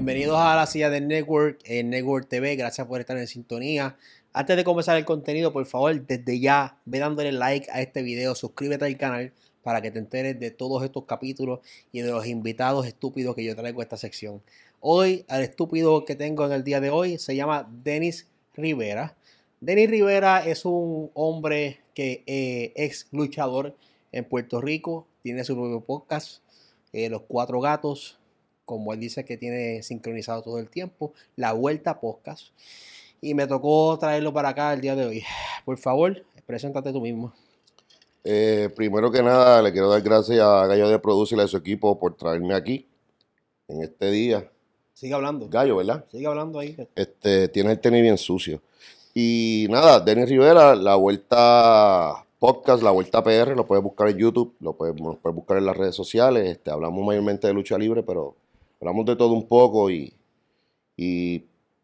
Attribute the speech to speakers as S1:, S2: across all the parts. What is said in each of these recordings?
S1: Bienvenidos a la silla de Network, en Network TV. Gracias por estar en sintonía. Antes de comenzar el contenido, por favor, desde ya, ve dándole like a este video, suscríbete al canal para que te enteres de todos estos capítulos y de los invitados estúpidos que yo traigo a esta sección. Hoy, al estúpido que tengo en el día de hoy se llama Denis Rivera. Denis Rivera es un hombre que eh, es luchador en Puerto Rico, tiene su propio podcast, eh, Los Cuatro Gatos, como él dice que tiene sincronizado todo el tiempo, la vuelta a podcast. Y me tocó traerlo para acá el día de hoy. Por favor, preséntate tú mismo.
S2: Eh, primero que nada, le quiero dar gracias a Gallo de Produce y a su equipo por traerme aquí en este día. Sigue hablando. Gallo, ¿verdad?
S1: Sigue hablando ahí.
S2: Este, tiene el tenis bien sucio. Y nada, Denis Rivera, la vuelta podcast, la vuelta PR, lo puedes buscar en YouTube, lo puedes, buscar en las redes sociales. Este, hablamos mayormente de lucha libre, pero hablamos de todo un poco y,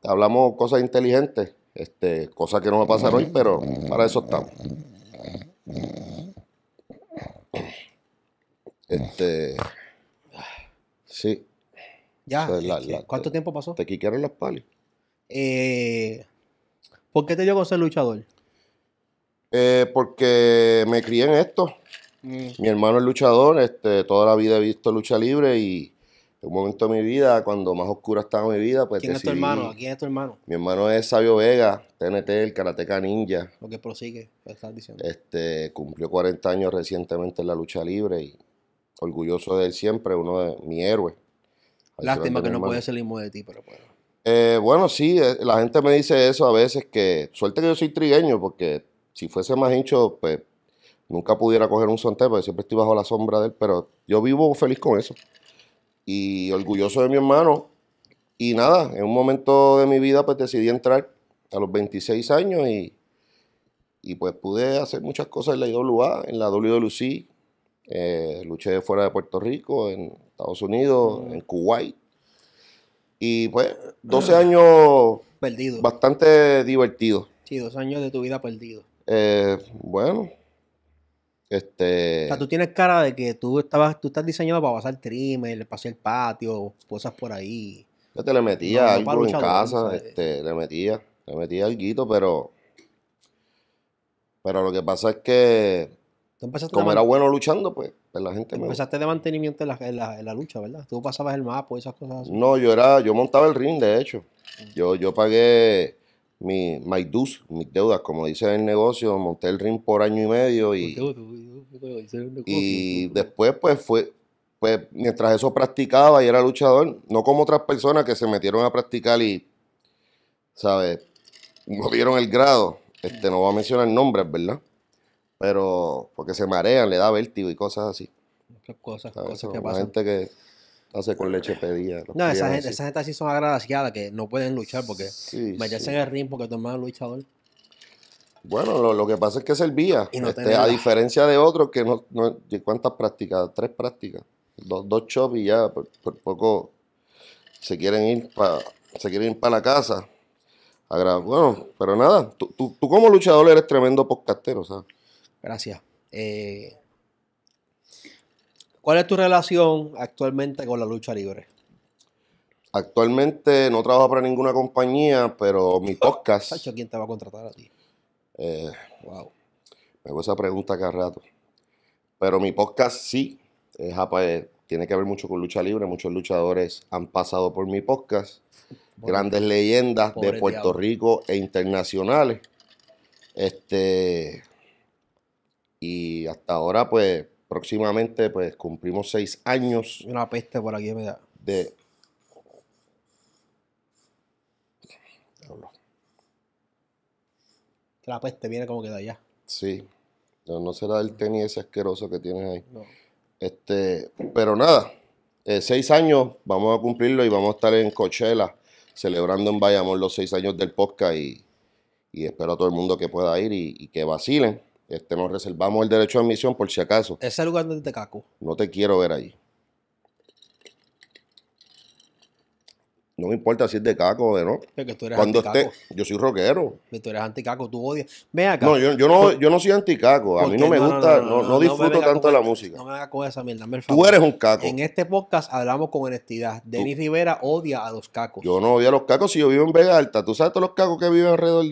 S2: hablamos cosas inteligentes, este, cosas que no me pasar hoy, pero para eso estamos. Este, sí. Ya. ¿Cuánto tiempo pasó? Te quiquearon las palas. Eh,
S1: ¿Por qué te dio a ser luchador?
S2: Eh, porque me crié en esto. Mm. Mi hermano es luchador, este, toda la vida he visto lucha libre y un momento de mi vida, cuando más oscura estaba mi vida, pues ¿Quién es tu hermano?
S1: ¿Quién es tu hermano?
S2: Mi hermano es Sabio Vega, TNT, el Karateka Ninja.
S1: Lo que prosigue, estás diciendo.
S2: Este, cumplió 40 años recientemente en la lucha libre y orgulloso de él siempre, uno de mi héroe Lástima que no puede ser
S1: mismo de ti, pero bueno.
S2: Eh, bueno, sí, eh, la gente me dice eso a veces, que suerte que yo soy trigueño, porque si fuese más hincho, pues nunca pudiera coger un sonte, porque siempre estoy bajo la sombra de él, pero yo vivo feliz con eso y orgulloso de mi hermano. Y nada, en un momento de mi vida pues decidí entrar a los 26 años y, y pues pude hacer muchas cosas en la IWA, en la WWC, eh, luché fuera de Puerto Rico, en Estados Unidos, mm. en Kuwait. Y pues 12 ah. años perdido. bastante divertido
S1: Sí, dos años de tu vida perdido.
S2: Eh, bueno, este... O sea, tú
S1: tienes cara de que tú estabas, tú estás diseñado para pasar le pasar el patio, cosas por ahí.
S2: Yo te le metía algo en casa, este, le metía, le metía algo, pero. Pero lo que pasa es que. como era bueno luchando, pues, pues la gente me. Empezaste
S1: de mantenimiento en la, lucha, ¿verdad? Tú pasabas el mapa y esas cosas
S2: No, yo era, yo montaba el ring, de hecho. Mm. Yo, yo pagué my mis deudas, como dice el negocio, monté el ring por año y medio y, y después pues fue, pues mientras eso practicaba y era luchador, no como otras personas que se metieron a practicar y, ¿sabes? No dieron el grado, este, no voy a mencionar nombres, ¿verdad? Pero porque se marean, le da vértigo y cosas así. Cosas, cosas que pasan hace con leche pedía. No, esa gente,
S1: así son agraciadas que no pueden luchar porque sí, en el ring porque tomaban
S2: luchador. Bueno, lo, que pasa es que servía. No este, a diferencia de otros que no, no ¿Cuántas prácticas? Tres prácticas. Dos, dos y ya por, poco se quieren ir para se quieren ir para la casa. Bueno, pero nada, tú, como luchador eres tremendo podcastero, ¿sabes? Gracias. Eh,
S1: ¿Cuál es tu relación actualmente con la lucha libre?
S2: Actualmente no trabajo para ninguna compañía, pero mi podcast. ¿quién
S1: te va a contratar a ti?
S2: Eh, wow. Me hago esa pregunta cada rato. Pero mi podcast sí, es, eh, tiene que ver mucho con lucha libre. Muchos luchadores han pasado por mi podcast. Grandes leyendas de Puerto Rico e internacionales. Este. Y hasta ahora, pues, próximamente pues cumplimos seis años.
S1: una peste por aquí me da. De... La peste viene como que de allá.
S2: Sí. No, no será el tenis ese asqueroso que tienes ahí. Este, pero nada, eh, seis años vamos a cumplirlo y vamos a estar en Coachella celebrando en Bayamón los seis años del podcast y, espero a todo el mundo que pueda ir y que vacilen. Este, nos reservamos el derecho de admisión por si acaso. Ese lugar donde te caco. No te quiero ver ahí. No me importa si es de caco o de no. que tú eres Cuando esté, yo soy rockero.
S1: Pero tú eres anticaco, tú odias.
S2: Ve acá. No, yo, no, soy anticaco. A mí no me gusta, no, disfruto tanto de la música. No
S1: me hagas con esa mierda, Tú eres un caco. En este podcast hablamos con honestidad. Denis Rivera odia a los
S2: cacos. Yo no odio a los cacos si yo vivo en Vega Alta. Tú sabes todos los cacos que viven alrededor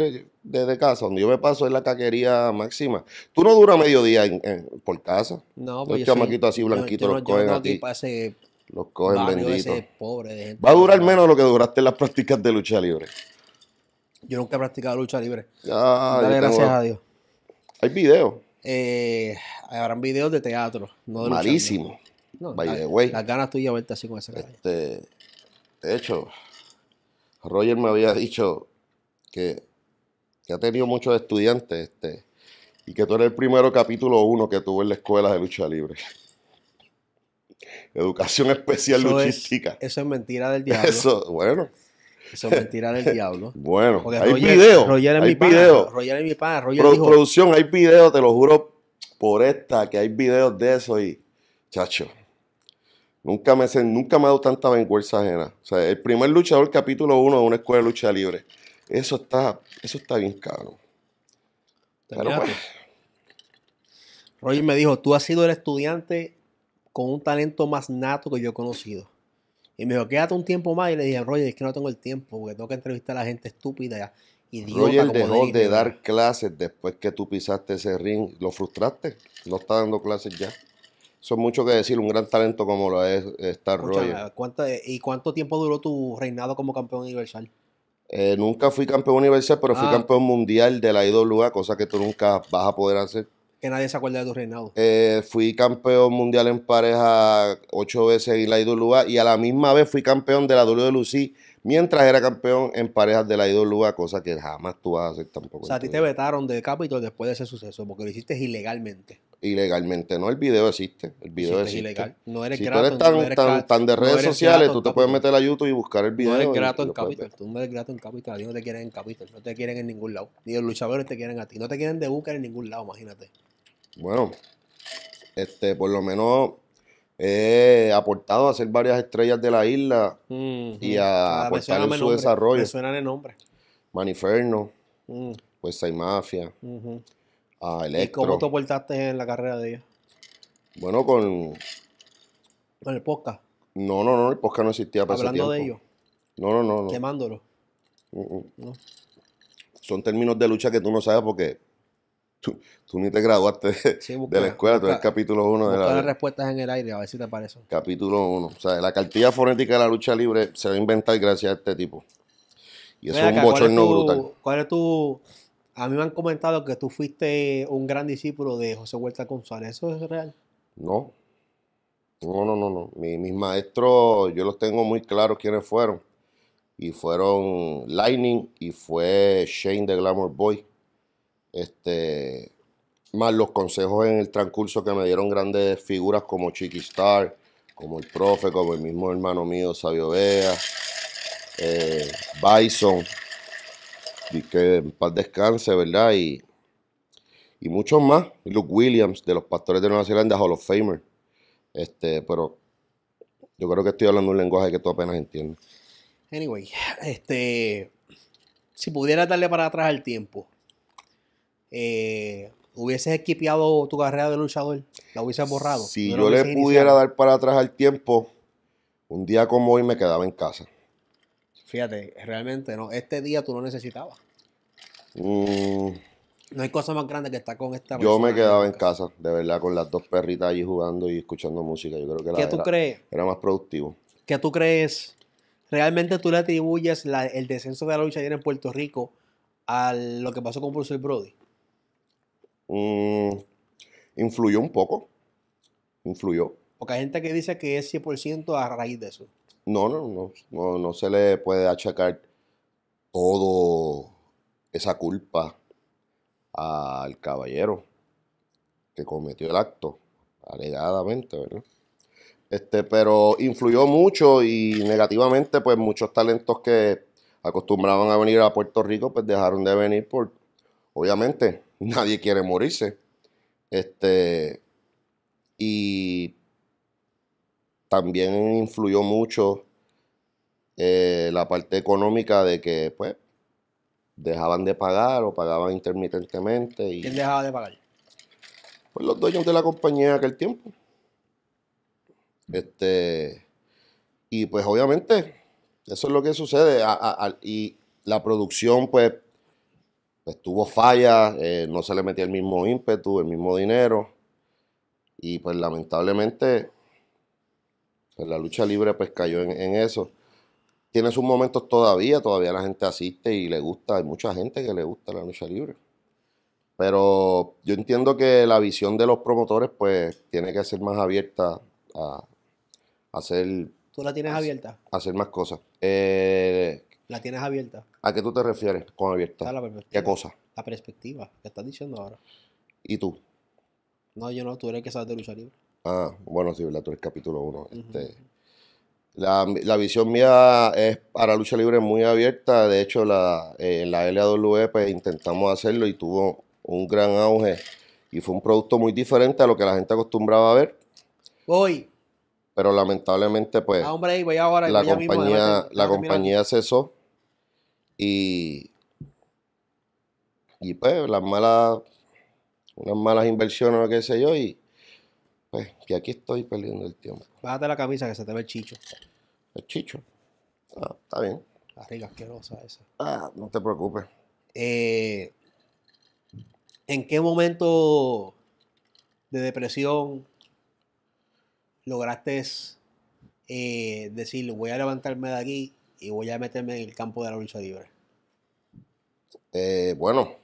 S2: de, casa. Donde yo me paso es la caquería máxima. Tú no duras mediodía día por casa. No, pues. Yo soy, así blanquito los cogen a Para ese, los cogen benditos. Va a durar menos de lo que duraste en las prácticas de lucha libre.
S1: Yo nunca he practicado lucha libre. Dale gracias a Dios. Hay videos. Eh, habrán videos de teatro. Malísimo. No, Las ganas tuyas verte así con esa cara.
S2: Este, de hecho, Roger me había dicho que, ha tenido muchos estudiantes este, y que tú eres el primero capítulo uno que tuvo en la escuela de lucha libre. Educación especial luchística.
S1: eso es mentira del diablo. Eso, bueno. Eso es mentira del diablo. bueno, hay videos. video. hay mi video. Roger es mi pana. producción,
S2: hay videos, te lo juro por esta, que hay videos de eso y, chacho, nunca me, nunca me ha dado tanta vergüenza ajena. O sea, el primer luchador, capítulo uno de una escuela de lucha libre. Eso está, eso está bien caro. Pero, pues, Roger me dijo, tú has
S1: sido el estudiante con un talento más nato que yo he conocido. Y me dijo, quédate un tiempo más. Y le dije, Roger, es que no tengo el tiempo, porque tengo que entrevistar a la gente estúpida. Idiota, Roger dejó de, dar
S2: clases después que tú pisaste ese ring. ¿Lo frustraste? No está dando clases ya. Eso es mucho que decir, un gran talento como lo es Star Roger.
S1: Eh, ¿Y cuánto tiempo duró tu reinado como campeón universal?
S2: Eh, nunca fui campeón universal, pero fui ah. campeón mundial de la IWA, cosa que tú nunca vas a poder hacer
S1: que nadie se acuerde de tu reinado.
S2: Eh, fui campeón mundial en pareja ocho veces en la Lua y a la misma vez fui campeón de la lucy. mientras era campeón en parejas de la Lua, cosa que jamás tú vas a tampoco. O sea, a
S1: ti te vetaron de Capitol después de ese suceso porque lo hiciste ilegalmente.
S2: Ilegalmente, no, el video existe. El video existe. Ilegal. No eres si tú eres tan, de redes sociales, tú te puedes meter a YouTube y buscar el video. No eres grato en Capitol,
S1: tú no eres grato en Capitol, a ti no te quieren en Capitol, no te quieren en ningún lado. Ni los luchadores te quieren a ti, no te quieren de buscar en ningún lado, imagínate
S2: bueno, este, por lo menos he aportado a ser varias estrellas de la isla y a ah, aportar en su desarrollo. Me suenan el nombre. Maniferno, mm. pues hay Mafia, Electro. ¿Y cómo te
S1: aportaste en la carrera de ella?
S2: Bueno, con... ¿Con el podcast? No, no, no, el podcast no existía para Hablando de ellos. No, no, no. no. Quemándolo. Mm, mm. No. Son términos de lucha que tú no sabes porque tú, ni te graduaste de, la escuela, tú eres capítulo 1 de la... las
S1: respuestas en el aire, a ver si te parece.
S2: Capítulo 1. O sea, la cartilla fonética de la lucha libre se va a inventar gracias a este tipo. Y eso es un bochorno brutal.
S1: ¿Cuál es tu...? A mí me han comentado que tú fuiste un gran discípulo de José Huerta González. ¿Eso es real?
S2: No. No, no, no, no. mis, maestros, yo los tengo muy claros quiénes fueron y fueron Lightning y fue Shane de Glamour Boy. Este, más los consejos en el transcurso que me dieron grandes figuras como Chiqui Star, como el profe, como el mismo hermano mío Sabio Vea, eh, Bison, y que en paz descanse, ¿verdad? Y, y muchos más, Luke Williams de los Pastores de Nueva Zelanda, Hall of Famer. Este, pero yo creo que estoy hablando un lenguaje que tú apenas entiendes.
S1: Anyway, este, si pudiera darle para atrás al tiempo, eh, hubieses equipeado tu carrera de luchador, la hubieses borrado. Si yo le pudiera
S2: dar para atrás al tiempo, un día como hoy me quedaba en casa.
S1: Fíjate, realmente no, este día tú no necesitabas.
S2: Mm.
S1: No hay cosa más grande que estar con esta Yo me quedaba
S2: en casa, de verdad, con las dos perritas allí jugando y escuchando música. Yo creo que tú era, era más productivo. ¿Qué tú crees?
S1: ¿Realmente tú le atribuyes el descenso de la lucha ayer en Puerto Rico a lo que pasó con Bruce Brody?
S2: Mm, influyó un poco. Influyó.
S1: Porque hay gente que dice que es 100% a raíz de eso.
S2: No, no, no, no. No se le puede achacar todo esa culpa al caballero que cometió el acto, alegadamente, ¿verdad? Este, pero influyó mucho y negativamente, pues muchos talentos que acostumbraban a venir a Puerto Rico, pues dejaron de venir por, obviamente, nadie quiere morirse. Este, y también influyó mucho eh, la parte económica de que, pues, dejaban de pagar o pagaban intermitentemente. Y, ¿Quién dejaba de pagar? Pues los dueños de la compañía en aquel tiempo. Este, y pues obviamente, eso es lo que sucede. y la producción, pues, pues tuvo fallas, eh, no se le metía el mismo ímpetu, el mismo dinero. Y pues lamentablemente pues, la lucha libre pues cayó en, eso. Tiene sus momentos todavía, todavía la gente asiste y le gusta, hay mucha gente que le gusta la lucha libre. Pero yo entiendo que la visión de los promotores pues tiene que ser más abierta a, hacer...
S1: ¿Tú la tienes abierta?
S2: hacer más cosas. Eh,
S1: la tienes abierta.
S2: ¿A qué tú te refieres con abierta? ¿Qué cosa?
S1: La perspectiva que estás diciendo ahora. ¿Y tú? No, yo no, tú eres el que sabes de lucha libre.
S2: Ah, bueno, sí, ¿verdad? Tú eres capítulo 1. Este. la, visión mía es para lucha libre muy abierta. De hecho, la, eh, en la LAWE intentamos hacerlo y tuvo un gran auge. Y fue un producto muy diferente a lo que la gente acostumbraba a ver. Voy. Pero lamentablemente, pues, ah,
S1: hombre, voy ahora, la, compañía, la compañía
S2: cesó y, pues las malas, unas malas inversiones o que sé yo, y pues que aquí estoy perdiendo el tiempo.
S1: Bájate la camisa que se te ve el chicho.
S2: El chicho. Ah, está bien.
S1: La asquerosa esa.
S2: Ah, no te preocupes. Eh,
S1: ¿En qué momento de depresión lograste eh, decir, voy a levantarme de aquí y voy a meterme en el campo de la lucha libre?
S2: Eh, bueno,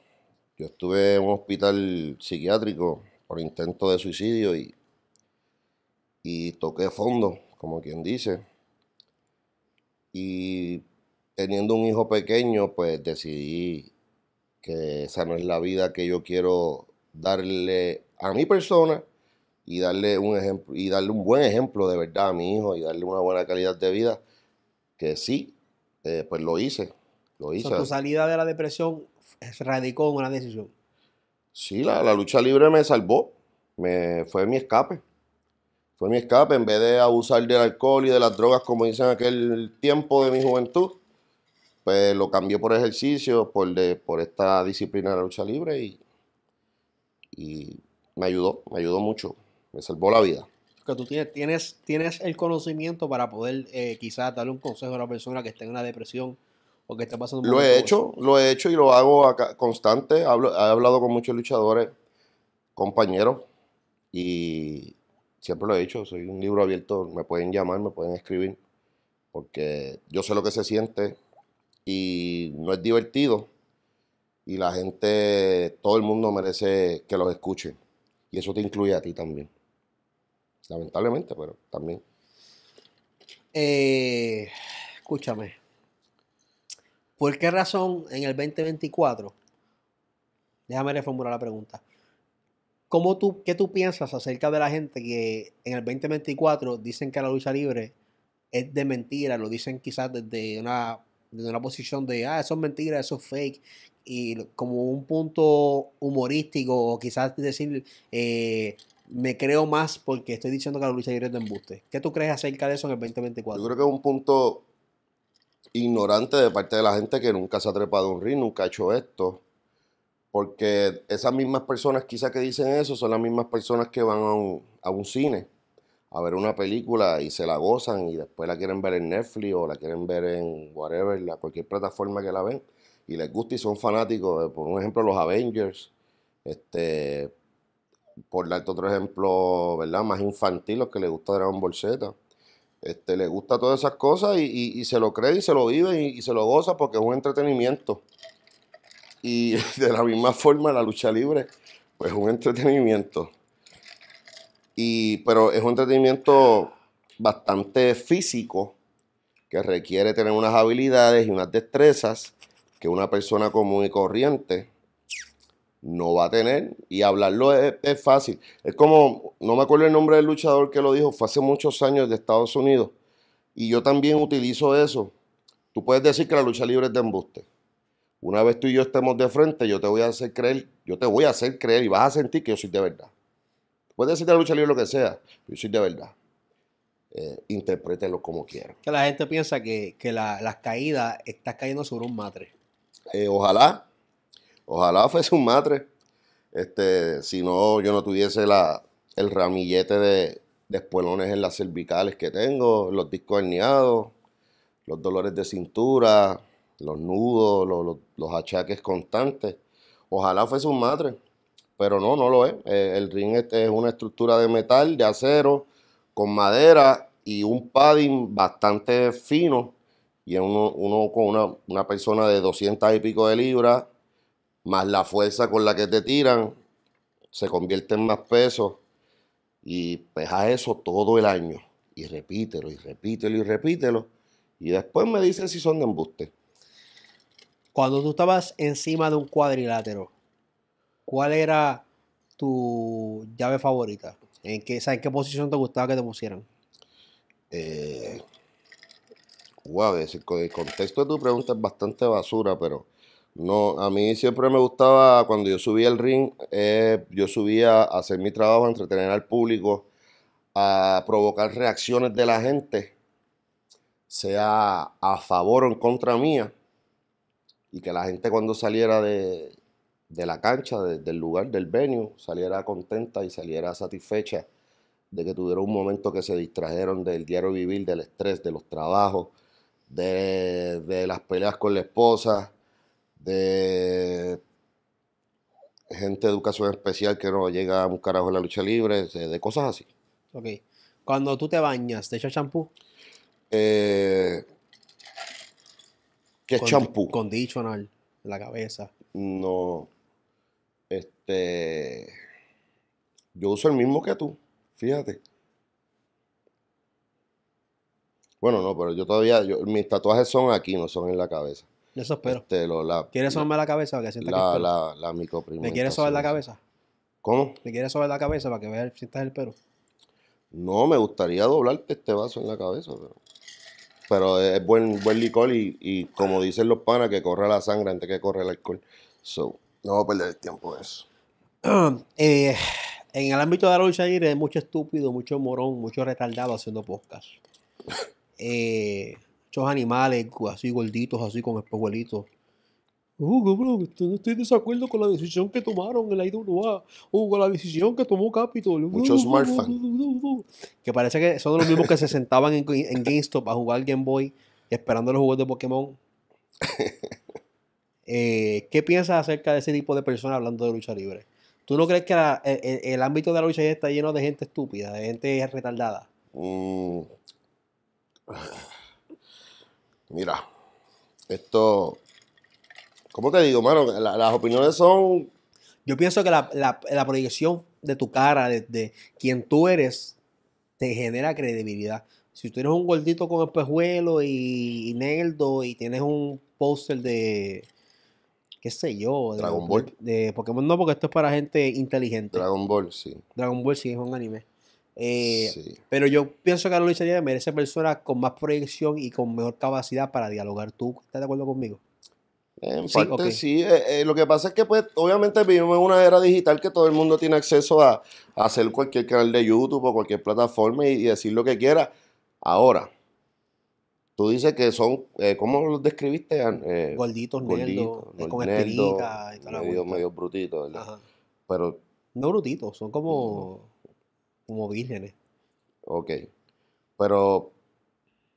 S2: yo estuve en un hospital psiquiátrico por intento de suicidio y, y toqué fondo, como quien dice. Y teniendo un hijo pequeño, pues decidí que esa no es la vida que yo quiero darle a mi persona y darle un ejemplo y darle un buen ejemplo de verdad a mi hijo y darle una buena calidad de vida que sí, eh, pues lo hice. Lo hice. tu
S1: salida de la depresión radicó en una decisión.
S2: Sí, la, lucha libre me salvó. Me, fue mi escape. Fue mi escape. En vez de abusar del alcohol y de las drogas, como dicen en aquel tiempo de mi juventud, pues lo cambié por ejercicio, por, por esta disciplina de la lucha libre y, y me ayudó, me ayudó mucho. Me salvó la vida
S1: que tú tienes, tienes, el conocimiento para poder eh, quizás darle un consejo a la persona que está en una depresión o que esté pasando... Lo he hecho,
S2: lo he hecho y lo hago constante. he hablado con muchos luchadores, compañeros, y siempre lo he hecho. Soy un libro abierto, me pueden llamar, me pueden escribir, porque yo sé lo que se siente y no es divertido. Y la gente, todo el mundo merece que los escuche Y eso te incluye a ti también lamentablemente, pero también. Eh,
S1: escúchame. ¿Por qué razón en el 2024? Déjame reformular la pregunta. ¿Cómo tú, ¿Qué tú piensas acerca de la gente que en el 2024 dicen que la lucha libre es de mentira? Lo dicen quizás desde una, desde una posición de, ah, eso es mentira, eso es fake. Y como un punto humorístico o quizás decir, eh, me creo más porque estoy diciendo que la lucha Aguirre es de embuste. ¿Qué tú crees acerca de eso en el 2024? Yo
S2: creo que es un punto ignorante de parte de la gente que nunca se ha trepado un ring, nunca ha hecho esto. Porque esas mismas personas quizás que dicen eso son las mismas personas que van a un, cine a ver una película y se la gozan y después la quieren ver en Netflix o la quieren ver en whatever, la, cualquier plataforma que la ven y les gusta y son fanáticos, por un ejemplo, los Avengers, este, por darte otro ejemplo, ¿verdad? Más infantil, los que le gusta Dragon un Z. Este, le gusta todas esas cosas y, se lo cree y se lo vive y, se lo goza porque es un entretenimiento. Y de la misma forma la lucha libre, pues es un entretenimiento. Y, pero es un entretenimiento bastante físico que requiere tener unas habilidades y unas destrezas que una persona común y corriente no va a tener. Y hablarlo es, fácil. Es como, no me acuerdo el nombre del luchador que lo dijo, fue hace muchos años de Estados Unidos. Y yo también utilizo eso. Tú puedes decir que la lucha libre es de embuste. Una vez tú y yo estemos de frente, yo te voy a hacer creer, yo te voy a hacer creer y vas a sentir que yo soy de verdad. Puedes decir de la lucha libre lo que sea, yo soy de verdad. Eh, como quieras.
S1: Que la gente piensa que, la, las caídas estás cayendo sobre un matre.
S2: Eh, ojalá, Ojalá fuese un matre. Este, si no, yo no tuviese la, el ramillete de, espuelones en las cervicales que tengo, los discos herniados, los dolores de cintura, los nudos, los, achaques constantes. Ojalá fuese un matre, pero no, no lo es. Eh, el ring este es una estructura de metal, de acero, con madera y un padding bastante fino. Y uno, uno con una, una persona de 200 y pico de libras más la fuerza con la que te tiran, se convierte en más peso y pesa eso todo el año. Y repítelo, y repítelo, y repítelo. Y después me dicen si son de embuste. Cuando tú estabas encima de un cuadrilátero,
S1: ¿cuál era tu llave favorita? ¿En qué, o qué posición te gustaba que te pusieran?
S2: Eh, el contexto de tu pregunta es bastante basura, pero no, a mí siempre me gustaba, cuando yo subía al ring, eh, yo subía a hacer mi trabajo, a entretener al público, a provocar reacciones de la gente, sea a favor o en contra mía, y que la gente cuando saliera de, la cancha, del lugar, del venue, saliera contenta y saliera satisfecha de que tuviera un momento que se distrajeron del diario vivir, del estrés, de los trabajos, de, de las peleas con la esposa, gente de educación especial que no llega a buscar carajo en la lucha libre, de, cosas así.
S1: Ok. Cuando tú te bañas, ¿te echas champú?
S2: Eh, ¿Qué es champú?
S1: Condicional, la cabeza.
S2: No. Este. Yo uso el mismo que tú, fíjate. Bueno, no, pero yo todavía, mis tatuajes son aquí, no son en la cabeza. Eso espero. Este, ¿Quieres sobarme la, cabeza cabeza? Que sienta la, que la, la ¿Me quieres sobar la cabeza? ¿Cómo?
S1: ¿Me quieres sobar la cabeza para que veas sientas el pelo?
S2: No, me gustaría doblarte este vaso en la cabeza. Pero, es buen, buen licor y, como dicen los panas, que corre la sangre antes que corre el alcohol. So, no voy a perder el tiempo de eso.
S1: Eh, en el ámbito de la lucha es mucho estúpido, mucho morón, mucho retardado haciendo podcast. eh, muchos animales así gorditos, así con espejuelitos. Uh, cabrón, no estoy de desacuerdo con la decisión que tomaron en la IWA o con la decisión que tomó Capitol. Muchos smartphones. Que parece que son los mismos que se sentaban en, GameStop a jugar Game Boy esperando los juegos de Pokémon. Eh, ¿Qué piensas acerca de ese tipo de personas hablando de lucha libre? ¿Tú no crees que e, e, el, ámbito de la lucha libre está lleno de gente estúpida, de gente retardada?
S2: Mm. Mira, esto. ¿Cómo te digo, mano? las opiniones
S1: son. Yo pienso que la, la, proyección de tu cara, de, quien tú eres, te genera credibilidad. Si tú eres un gordito con espejuelo y, y y tienes un póster de. ¿Qué sé yo? Dragon Ball. De Pokémon no, porque esto es para gente
S2: inteligente. Dragon Ball, sí.
S1: Dragon Ball sí es un anime. Eh, pero yo pienso que Luis merece personas con más proyección y con mejor capacidad para dialogar. ¿Tú estás de acuerdo conmigo?
S2: En sí, sí. Eh, eh, lo que pasa es que, pues, obviamente vivimos en una era digital que todo el mundo tiene acceso a, hacer cualquier canal de YouTube o cualquier plataforma y, decir lo que quiera. Ahora, tú dices que son, eh, ¿cómo los describiste? gorditos, gorditos con medio, brutitos, Ajá. Pero...
S1: No brutitos, son como como
S2: vírgenes. Ok. Pero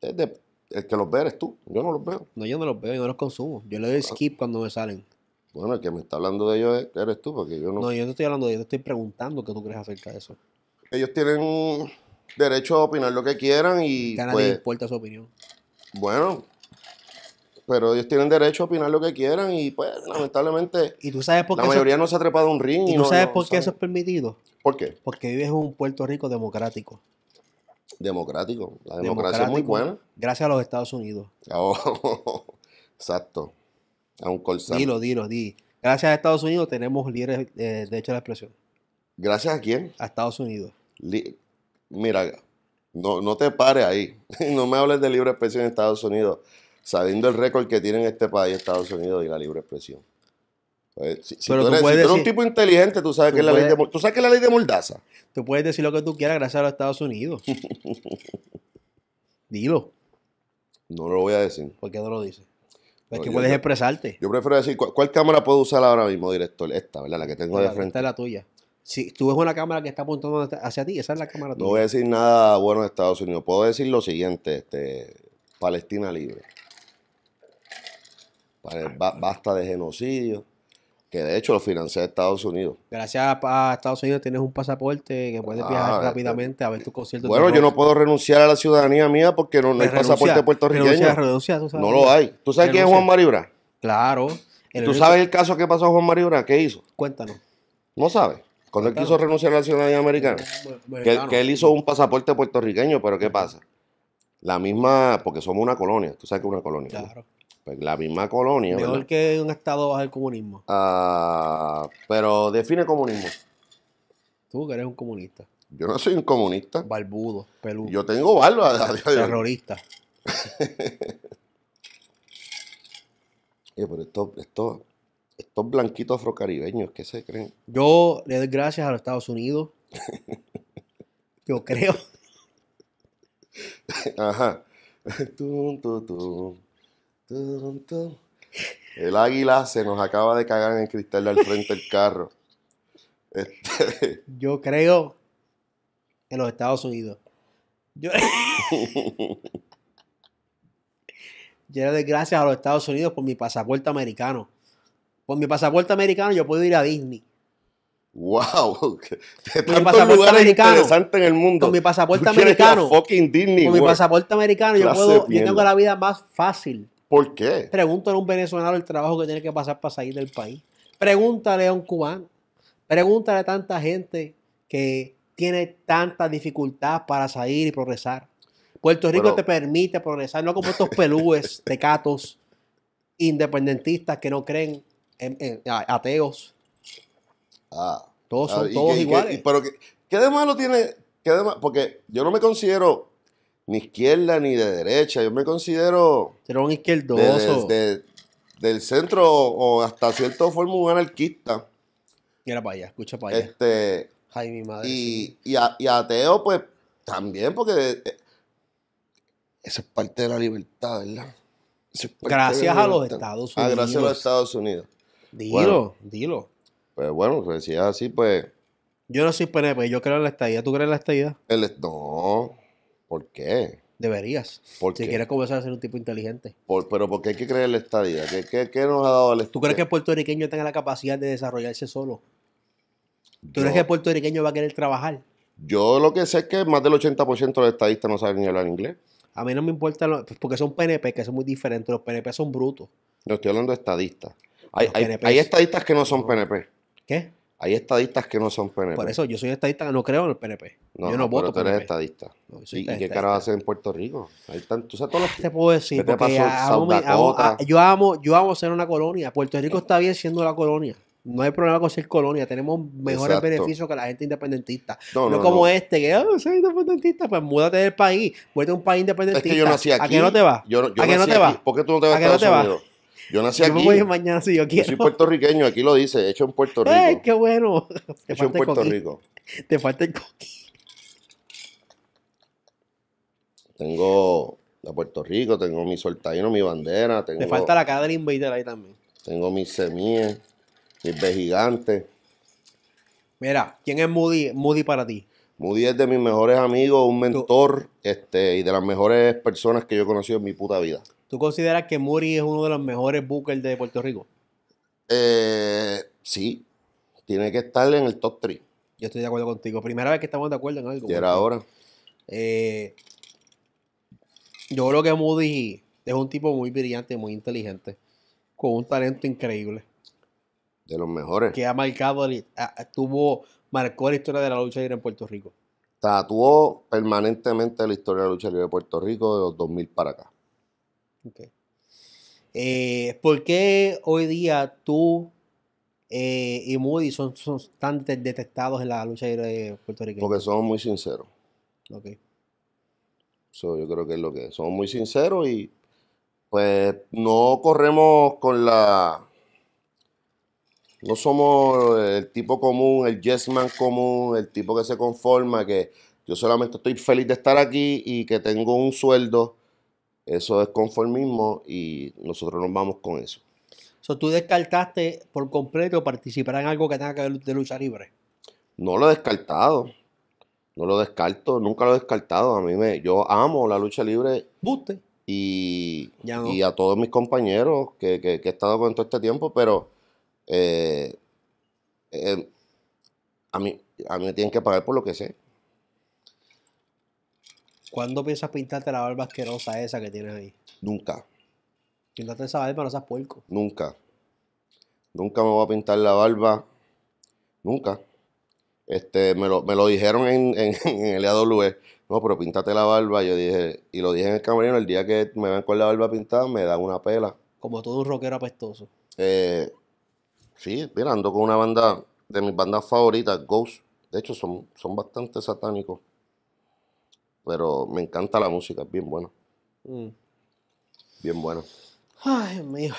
S2: el que los ve eres tú. Yo no los veo. No, yo no los veo, yo no los consumo. Yo le doy ah. skip cuando me salen. Bueno, el que me está hablando de ellos eres tú, porque yo no. No, yo
S1: no estoy hablando de ellos, te estoy preguntando qué tú crees acerca de eso.
S2: Ellos tienen derecho a opinar lo que quieran y. Que a nadie pues,
S1: importa su opinión.
S2: Bueno, pero ellos tienen derecho a opinar lo que quieran y pues lamentablemente por la mayoría no se ha trepado un ring. ¿Y tú no, sabes por qué eso
S1: es permitido? ¿Por qué? Porque vives en un Puerto Rico democrático.
S2: Democrático, la democracia es muy buena.
S1: Gracias a los Estados Unidos.
S2: Oh, exacto, a un colsán. Dilo, dilo, di. Gracias a Estados
S1: Unidos tenemos libre eh, de derecho a la expresión.
S2: ¿Gracias a quién? A Estados Unidos. Mira, no, no te pares ahí. no me hables de libre expresión en Estados Unidos sabiendo el récord que tiene este país Estados Unidos y la libre expresión. Pues, pero tú, eres, si un tipo inteligente, tú sabes, que es la ley de, tú sabes que la ley de Mordaza. Tú puedes decir lo que tú quieras gracias a los Estados Unidos. Dilo. No lo voy a decir. ¿Por qué no lo dices? Es pues que puedes expresarte. Yo prefiero decir, ¿cuál, cámara puedo usar ahora mismo, director? Esta, ¿verdad? La que tengo de frente. Esta es
S1: la tuya. Si tú ves una cámara que está apuntando hacia ti, esa es la cámara
S2: tuya. No voy a decir nada bueno de Estados Unidos. Puedo decir lo siguiente, este, Palestina libre. Pues, basta de genocidio. Que de hecho lo financia Estados Unidos.
S1: Gracias a Estados Unidos tienes un pasaporte que puedes ah, viajar este, rápidamente a ver tus conciertos. Bueno, yo no
S2: puedo renunciar a la ciudadanía mía porque no, hay pasaporte puertorriqueño. no lo hay. ¿Tú sabes quién es Juan Maribra? Claro. ¿Tú sabes el caso que pasó a Juan Maribra? ¿Qué hizo? Cuéntanos. No sabe Cuando él quiso renunciar a la ciudadanía americana, que, él hizo un pasaporte puertorriqueño, pero ¿qué pasa? La misma, porque somos una colonia, tú sabes que es una colonia. Claro pues, la misma colonia. Mejor
S1: que un estado bajo el comunismo.
S2: Ah, pero define comunismo.
S1: Tú que eres un comunista.
S2: Yo no soy un comunista. Barbudo, peludo. Yo tengo barba. Terrorista. Oye, pero estos blanquitos afrocaribeños, ¿qué se creen?
S1: Yo le doy gracias a los Estados Unidos. Yo creo.
S2: Ajá. Tú, tú, tú. El águila se nos acaba de cagar en el cristal al frente del carro. Este,
S1: yo creo en los Estados Unidos. Yo... era le gracias a los Estados Unidos por mi pasaporte americano. Por mi pasaporte americano yo puedo ir a Disney.
S2: Wow, de mi pasaporte lugares
S1: en el mundo. Con mi pasaporte americano.
S2: Disney, con mi pasaporte
S1: americano yo puedo, yo tengo la vida más fácil. ¿Por qué? Pregúntale a un venezolano el trabajo que tiene que pasar para salir del país. Pregúntale a un cubano. Pregúntale a tanta gente que tiene tanta dificultad para salir y progresar. Puerto Rico te permite progresar, no como estos pelúes, tecatos, independentistas que no creen en,
S2: ateos. Ah, todos ah, son todos iguales. ¿qué de malo tiene? porque yo no me considero ni izquierda ni de derecha. Yo me considero. del centro o hasta cierto forma un anarquista. Mira para allá, escucha para allá. Este. Ay, madre. Y, ateo, pues también, porque. Eh, eso es parte de la libertad, ¿verdad? gracias a los Estados Unidos. Ah, gracias a los Estados Unidos. Dilo, dilo.
S1: Pues bueno, pues así, pues. Yo no soy PNP, yo creo en la estadía. ¿Tú crees en la estadía?
S2: no, ¿Por qué?
S1: Deberías. si quieres comenzar a ser un tipo inteligente.
S2: pero ¿por qué hay que creer en la estadía? ¿Qué, nos ha dado el estadía? ¿Tú crees que
S1: el puertorriqueño tenga la capacidad de desarrollarse solo? ¿Tú crees que el puertorriqueño va a querer trabajar?
S2: Yo lo que sé es que más del 80% de los estadistas no saben ni hablar inglés.
S1: A mí no me importa, pues, porque son PNP, que son muy diferentes. Los PNP son brutos.
S2: No estoy hablando de estadistas. Hay, hay, estadistas que no son PNP. ¿Qué? Hay estadistas que no son PNP. Por eso
S1: yo soy estadista, no creo en el PNP. yo no voto. Pero tú eres PNP.
S2: estadista. ¿Y, qué cara vas a hacer en Puerto Rico? Ahí están, tú sabes lo ah, que Te puedo decir,
S1: yo amo, yo amo ser una colonia. Puerto Rico está bien siendo la colonia. No hay problema con ser colonia, tenemos mejores beneficios que la gente independentista. No, como este, que oh, soy independentista, pues múdate del país, Vuelve a un país independentista. Es que yo nací aquí. ¿A qué no te vas? ¿A no te vas? ¿Por qué tú no te vas a, Estados
S2: Te yo nací aquí. Yo voy mañana si yo soy puertorriqueño, aquí lo dice, hecho en Puerto Rico. ¡Ay,
S1: qué bueno! Te hecho en Puerto Rico. Te falta el coquí.
S2: Tengo la Puerto Rico, tengo mi soltaíno, mi bandera. Te falta
S1: la cara del invader ahí también.
S2: Tengo mis semillas, mis gigante. Mira, ¿quién es Moody, Moody para ti? Moody es de mis mejores amigos, un mentor este, y de las mejores personas que yo he conocido en mi puta vida. ¿Tú
S1: consideras que Moody es uno de los mejores bookers de Puerto Rico?
S2: Eh, sí, tiene que estar en el top 3.
S1: Yo estoy de acuerdo contigo. Primera vez que estamos de acuerdo en algo. Y era ahora. Eh, yo creo que Moody es un tipo muy brillante, muy inteligente, con un talento increíble.
S2: De los mejores. Que
S1: ha marcado, tuvo, marcó la historia de la lucha libre en Puerto Rico.
S2: Tatuó permanentemente la historia de la lucha libre de Puerto Rico de los 2000 para acá.
S1: Eh, ¿Por qué hoy día tú eh, y Moody son, tan detectados en la lucha Puerto Rico?
S2: Porque somos muy sinceros. Ok. yo creo que es lo que son Somos muy sinceros y pues no corremos con la... No somos el tipo común, el yes común, el tipo que se conforma, que yo solamente estoy feliz de estar aquí y que tengo un sueldo eso es conformismo y nosotros nos vamos con eso.
S1: So, ¿Tú descartaste por completo participar en algo que tenga que ver de lucha libre?
S2: No lo he descartado. No lo descarto, nunca lo he descartado. A mí me, yo amo la lucha libre. Buste. Y, a todos mis compañeros que, he estado con todo este tiempo, pero eh, eh, a, mí, a mí me tienen que pagar por lo que sé.
S1: ¿Cuándo piensas pintarte la barba asquerosa esa que tienes ahí? Nunca. Píntate esa barba, no seas puerco.
S2: Nunca. Nunca me voy a pintar la barba. Nunca. Este, me lo, dijeron en, en, el No, pero píntate la barba. Yo dije, y lo dije en el camerino, el día que me ven con la barba pintada, me da una pela.
S1: Como todo un rockero apestoso.
S2: Eh, sí, mira, ando con una banda de mis bandas favoritas, Ghost. De hecho, son, son bastante satánicos. Pero me encanta la música, es bien bueno mm. Bien bueno
S1: Ay,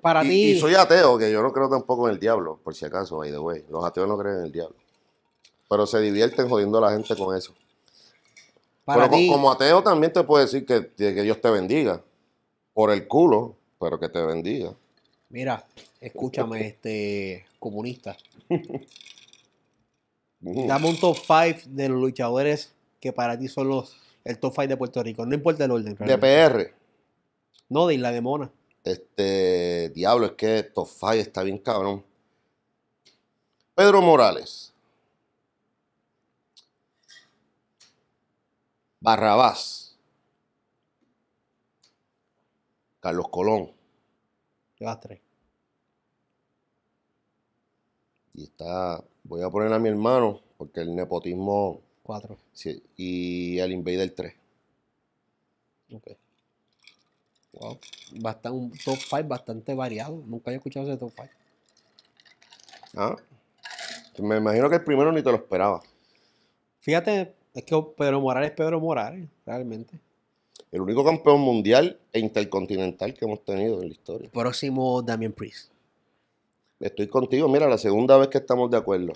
S1: Para y, Y soy
S2: ateo, que yo no creo tampoco en el diablo, por si acaso, by the way. Los ateos no creen en el diablo. Pero se divierten jodiendo a la gente con eso. pero Como, ateo también te puedo decir que, que Dios te bendiga. Por el culo, pero que te bendiga.
S1: Mira, escúchame,
S2: este comunista. Dame un
S1: top 5 de los luchadores que para ti son los el top de Puerto Rico. No importa el orden. De
S2: PR. No, de Isla de Mona. Este, diablo, es que top está bien cabrón. Pedro Morales. Barrabás. Carlos Colón. Llevas tres. Y está. Voy a poner a mi hermano, porque el nepotismo y el Invader 3.
S1: Ok. Wow. un top 5 bastante variado. Nunca he escuchado ese top 5.
S2: Ah. Me imagino que el primero ni te lo esperaba. Fíjate, es que
S1: Pedro Morales es Pedro Morales,
S2: realmente. El único campeón mundial e intercontinental que hemos tenido en la historia. próximo Damien Priest. Estoy contigo, mira, la segunda vez que estamos de acuerdo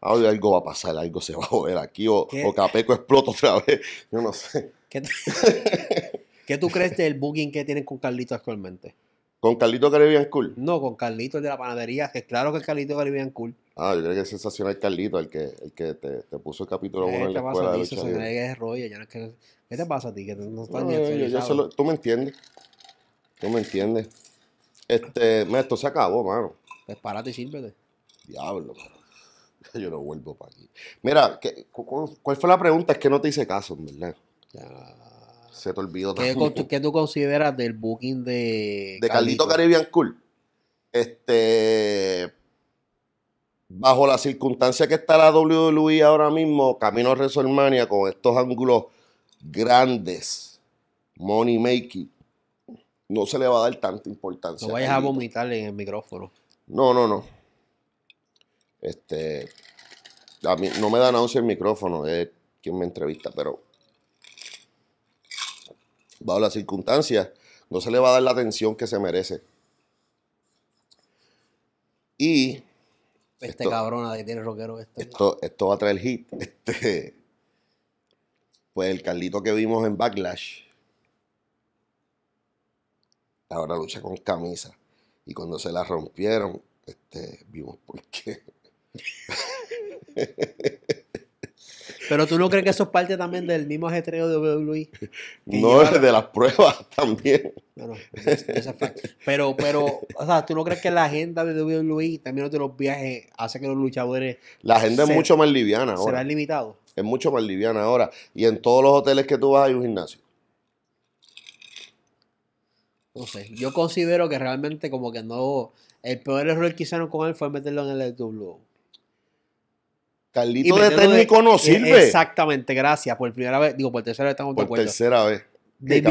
S2: algo va a pasar, algo se va a mover aquí o, o Capeco explota otra vez. Yo no sé. ¿Qué, tú crees del booking que tienen con
S1: Carlito actualmente?
S2: ¿Con Carlito Caribbean Cool?
S1: No, con Carlito el de la panadería, Es claro que es Carlito Caribbean Cool.
S2: Ah, yo creo que es sensacional Carlito, el que, el que te, te puso el capítulo 1 en la escuela de lucha
S1: ¿Qué te pasa a ti? Que no estás no, yo, yo solo,
S2: Tú me entiendes. Tú me entiendes. Este, esto se acabó, mano. Pues párate y sírvete. Diablo, mano. yo no vuelvo para aquí. Mira, ¿cuál fue la pregunta? Es que no te hice caso, en verdad. Se te olvidó ¿Qué, también. ¿Qué tú consideras del booking de. De Carlito, Caribbean Cool? Este. Bajo la circunstancia que está la WWE ahora mismo, camino a WrestleMania con estos ángulos grandes, money making, no se le va a dar tanta importancia. No vayas a
S1: vomitarle en el micrófono.
S2: No, no, no. Este, a mí no me da náusea el micrófono, es quien me entrevista, pero bajo las circunstancias no se le va a dar la atención que se merece. Y...
S1: Este cabrona que tiene rockero este.
S2: Esto, esto va a traer hit. Este, pues el Carlito que vimos en Backlash, ahora lucha con camisa. Y cuando se la rompieron, este, vimos por qué.
S1: Pero tú no crees que eso es parte también del mismo ajetreo de WWE.
S2: No, de las pruebas también. pero, pero,
S1: o sea, tú no crees que la agenda de WWE, también de los
S2: viajes, hace que los luchadores. La agenda es mucho más liviana ahora. Será limitado. Es mucho más liviana ahora. Y en todos los hoteles que tú vas hay un gimnasio.
S1: No sé, yo considero que realmente como que no. El peor error que no con él fue meterlo en
S2: el WWE. Carlito de técnico no eh, sirve.
S1: Exactamente, gracias.
S2: Por primera vez, digo, por tercera vez estamos de acuerdo. Por tercera vez.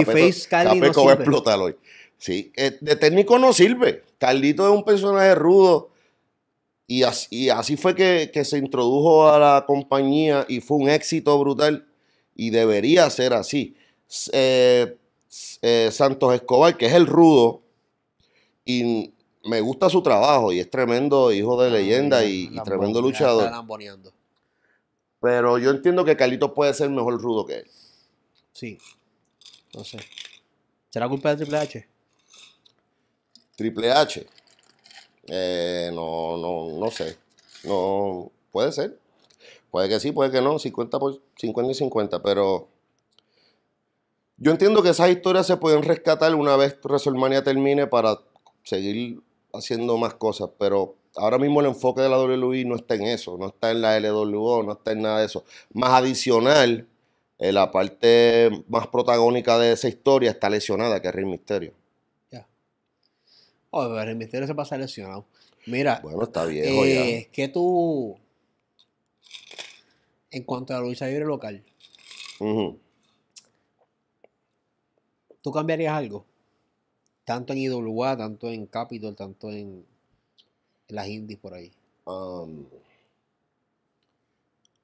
S2: face, Carlito. Capeco no va a explotar hoy. Sí, eh, de técnico no sirve. Carlito es un personaje rudo. Y así, así fue que, se introdujo a la compañía y fue un éxito brutal. Y debería ser así. Eh, Santos Escobar, que es el rudo, y me gusta su trabajo y es tremendo hijo de ah, leyenda y, tremendo luchador. Pero yo entiendo que Calito puede ser mejor rudo que él. Sí. No sé. ¿Será culpa de Triple H? Triple H. Eh, no, no, no sé. No, puede ser. Puede que sí, puede que no. 50, por, 50 y 50, pero... Yo entiendo que esas historias se pueden rescatar una vez WrestleMania termine para seguir haciendo más cosas, pero ahora mismo el enfoque de la WWE no está en eso, no está en la LWO, no está en nada de eso. Más adicional, eh, la parte más protagónica de esa historia está lesionada, que es Rey Misterio. Ya.
S1: Oh, Rey Misterio se pasa lesionado. Mira.
S2: Bueno, está bien Es eh,
S1: que tú. En cuanto a la local. ¿Tú cambiarías algo? tanto en IWA, tanto en capital tanto en, las indies por ahí?
S2: Um,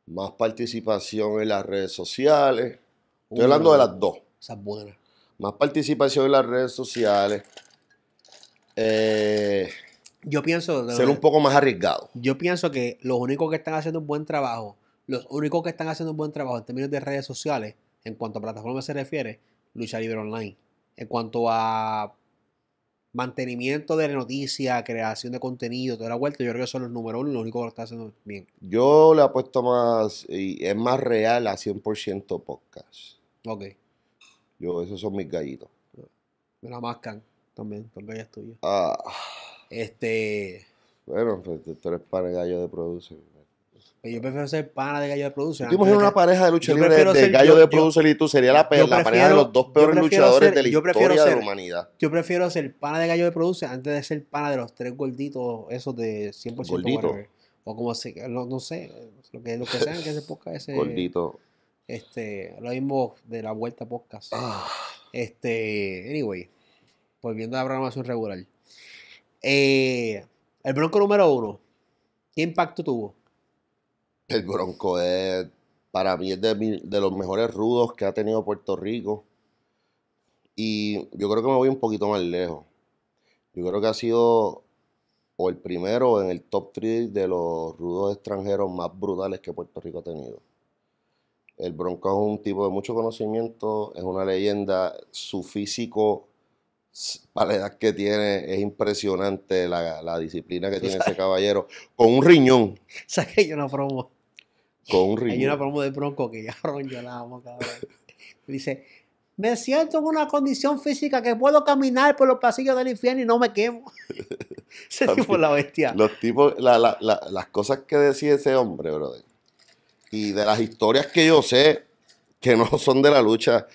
S2: más participación en las redes sociales. Estoy hablando de las dos. Esas buenas. Más participación en las redes sociales. Eh,
S1: yo pienso. Ser un poco más arriesgado. Yo pienso que los únicos que están haciendo un buen trabajo, los únicos que están haciendo un buen trabajo en términos de redes sociales, en cuanto a plataformas se refiere, Lucha Libre Online. En cuanto a mantenimiento de la noticia, creación de contenido, toda la vuelta, yo creo que son los números uno, lo único que lo está haciendo
S2: bien. Yo le puesto más, y es más real a 100% podcast. Ok. Yo, esos son mis gallitos. Me la mascan también,
S1: también gallas tuyas.
S2: Ah. Este. Bueno, pues tú eres para gallo de producción
S1: pues yo prefiero ser pana de gallo de producer. Tú imaginas una pareja de luchadores libre de, gallo de
S2: producer y tú sería la, pe, la pareja de los dos peores luchadores de la historia de la humanidad.
S1: Yo prefiero ser pana de gallo de producer antes de ser pana de los tres gorditos, esos de 100% Gordito. O como se, no, no, sé, lo que, lo que sean que se podcast ese. Gordito. Este, lo mismo de la vuelta podcast. Ah. Este, anyway, volviendo a la programación regular. Eh, el bronco número uno, ¿qué impacto tuvo?
S2: El Bronco es, para mí, es de, los mejores rudos que ha tenido Puerto Rico. Y yo creo que me voy un poquito más lejos. Yo creo que ha sido o el primero en el top 3 de los rudos extranjeros más brutales que Puerto Rico ha tenido. El Bronco es un tipo de mucho conocimiento, es una leyenda, su físico para la edad que tiene, es impresionante la, disciplina que tiene ese caballero. Con un riñón.
S1: ¿Sabes que yo no promo?
S2: Con un riñón. Hay una
S1: promo de Bronco que ya la cabrón. Dice, me siento en una condición física que puedo caminar por los pasillos del infierno y no me quemo.
S2: ese tipo la bestia. Los tipos, la, la, las cosas que decía ese hombre, brother. Y de las historias que yo sé, que no son de la lucha,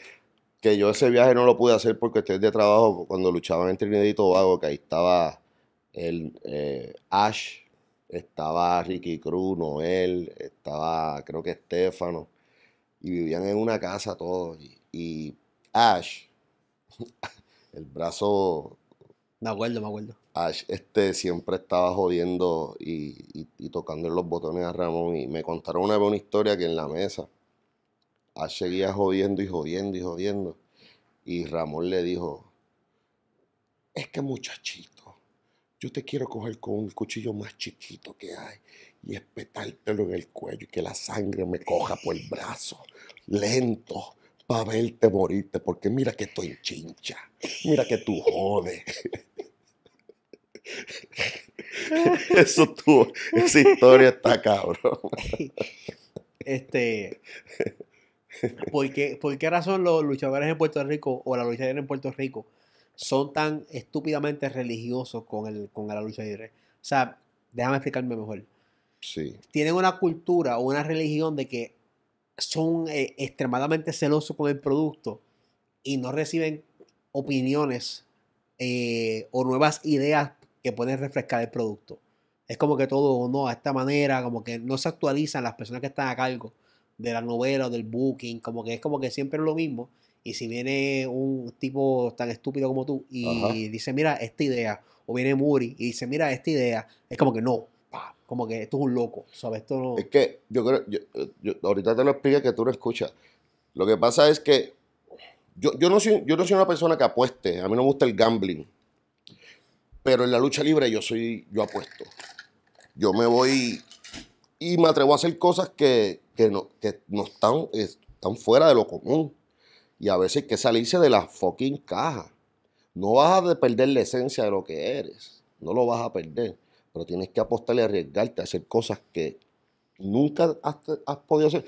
S2: que yo ese viaje no lo pude hacer porque estoy de trabajo cuando luchaban entre Trinidad y Tobago, que ahí estaba el eh, Ash, estaba Ricky Cruz, Noel, estaba creo que Estefano, y vivían en una casa todos. Y, Ash, el brazo... Me acuerdo, me acuerdo. Ash este, siempre estaba jodiendo y, y tocando los botones a Ramón y me contaron una buena historia que en la mesa Ah, seguía jodiendo y jodiendo y jodiendo. Y Ramón le dijo, es que muchachito, yo te quiero coger con un cuchillo más chiquito que hay y espetártelo en el cuello y que la sangre me coja por el brazo, lento, para verte morirte, porque mira que estoy chincha, mira que tú jodes. Eso tuvo, esa historia está cabrón. Este,
S1: ¿Por qué, ¿Por qué razón los luchadores en Puerto Rico o la lucha en Puerto Rico son tan estúpidamente religiosos con, el, con la lucha libre? O sea, déjame explicarme mejor. Tienen una cultura o una religión de que son eh, extremadamente celosos con el producto y no reciben opiniones eh, o nuevas ideas que pueden refrescar el producto. Es como que todo, no, a esta manera, como que no se actualizan las personas que están a cargo de la novela o del booking, como que es como que siempre es lo mismo. Y si viene un tipo tan estúpido como tú y dice, mira, esta idea, o viene Muri y dice, mira, esta idea, es como que no, como que tú es un loco, ¿sabes? Esto no...
S2: Es que yo creo, yo, ahorita te lo explico que tú no escuchas. Lo que pasa es que yo, yo, no soy, yo no soy una persona que apueste, a mí no me gusta el gambling, pero en la lucha libre yo soy, yo apuesto. Yo me voy y me atrevo a hacer cosas que, no, no están, están fuera de lo común. Y a veces hay que salirse de la fucking caja. No vas a perder la esencia de lo que eres. No lo vas a perder. Pero tienes que apostarle y arriesgarte a hacer cosas que nunca has, podido hacer.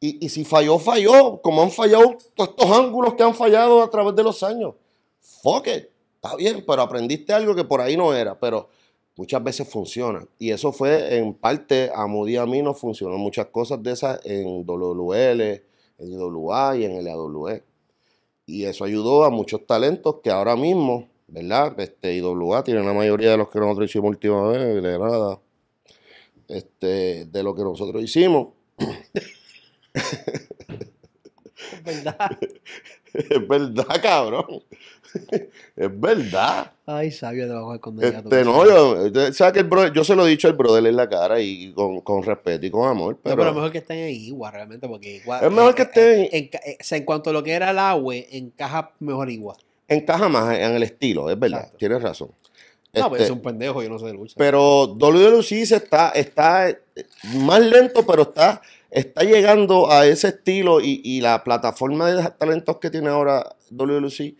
S2: Y, y, si falló, falló. Como han fallado todos estos ángulos que han fallado a través de los años. Fuck it. Está bien, pero aprendiste algo que por ahí no era. Pero muchas veces funciona. Y eso fue en parte, a Moody a mí nos funcionó muchas cosas de esas en WL, en IWA y en el e. Y eso ayudó a muchos talentos que ahora mismo, ¿verdad? Este IWA tiene la mayoría de los que nosotros hicimos última vez, Este, de lo que nosotros hicimos. Es verdad. es verdad, cabrón. es verdad. Ay, sabio trabajo escondido. Este, no, yo, ¿sabes que el bro, yo se lo he dicho al brother en la cara y con, respeto y con amor. Pero... No, pero
S1: mejor que estén ahí realmente, porque igual. Es mejor eh, que
S2: eh, estén. En, eh, en, cuanto a lo que era el agua, encaja mejor igual. Encaja más en el estilo, es verdad. Tienes razón. No, pues, este, es un pendejo, yo no sé de lucha. Pero Lucy está, está más lento, pero está, está llegando a ese estilo y, la plataforma de talentos que tiene ahora WLC